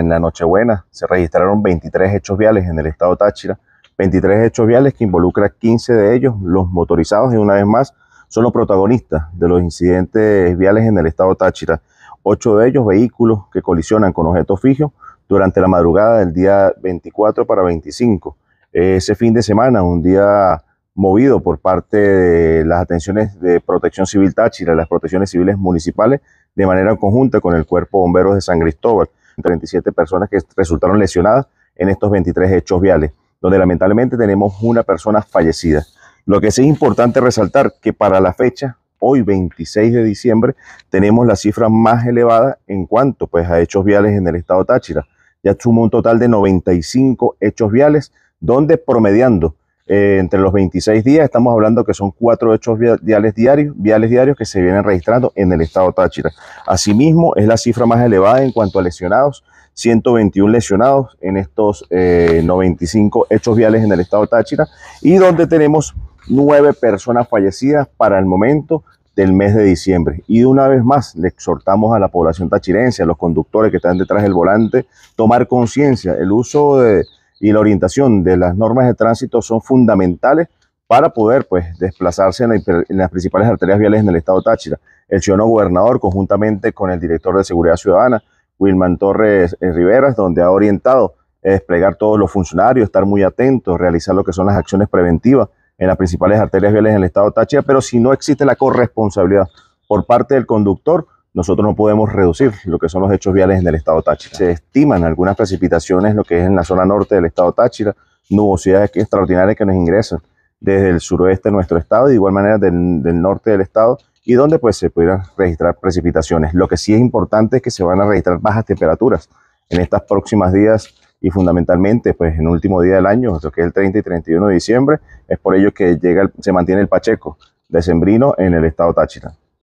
En la Nochebuena se registraron 23 hechos viales en el estado Táchira, 23 hechos viales que involucran 15 de ellos los motorizados y una vez más son los protagonistas de los incidentes viales en el estado Táchira. Ocho de ellos vehículos que colisionan con objetos fijos durante la madrugada del día 24 para 25. Ese fin de semana, un día movido por parte de las atenciones de Protección Civil Táchira, las protecciones civiles municipales, de manera conjunta con el Cuerpo Bomberos de San Cristóbal. 37 personas que resultaron lesionadas en estos 23 hechos viales, donde lamentablemente tenemos una persona fallecida. Lo que sí es importante resaltar que para la fecha, hoy 26 de diciembre, tenemos la cifra más elevada en cuanto pues, a hechos viales en el estado Táchira. Ya sumó un total de 95 hechos viales, donde promediando eh, entre los 26 días. Estamos hablando que son cuatro hechos viales diarios, viales diarios que se vienen registrando en el estado Táchira. Asimismo, es la cifra más elevada en cuanto a lesionados. 121 lesionados en estos 95 eh, hechos viales en el estado Táchira y donde tenemos nueve personas fallecidas para el momento del mes de diciembre. Y de una vez más le exhortamos a la población tachirense, a los conductores que están detrás del volante, tomar conciencia. El uso de, y la orientación de las normas de tránsito son fundamentales para poder pues, desplazarse en, las principales arterias viales en el estado Táchira. El ciudadano gobernador, conjuntamente con el director de Seguridad Ciudadana, Wilman Torres eh, Riveras, donde ha orientado a desplegar todos los funcionarios, estar muy atentos, realizar lo que son las acciones preventivas en las principales arterias viales en el estado Táchira, pero si no existe la corresponsabilidad por parte del conductor, nosotros no podemos reducir lo que son los hechos viales en el estado Táchira. Se estiman algunas precipitaciones, lo que es en la zona norte del estado Táchira, nubosidades extraordinarias que nos ingresan desde el suroeste de nuestro estado, de igual manera del, norte del estado, y donde pues se pudieran registrar precipitaciones. Lo que sí es importante es que se van a registrar bajas temperaturas en estas próximas días y fundamentalmente pues en el último día del año, que es el 30 y 31 de diciembre, es por ello que llega, se mantiene el Pacheco decembrino en el estado Táchira.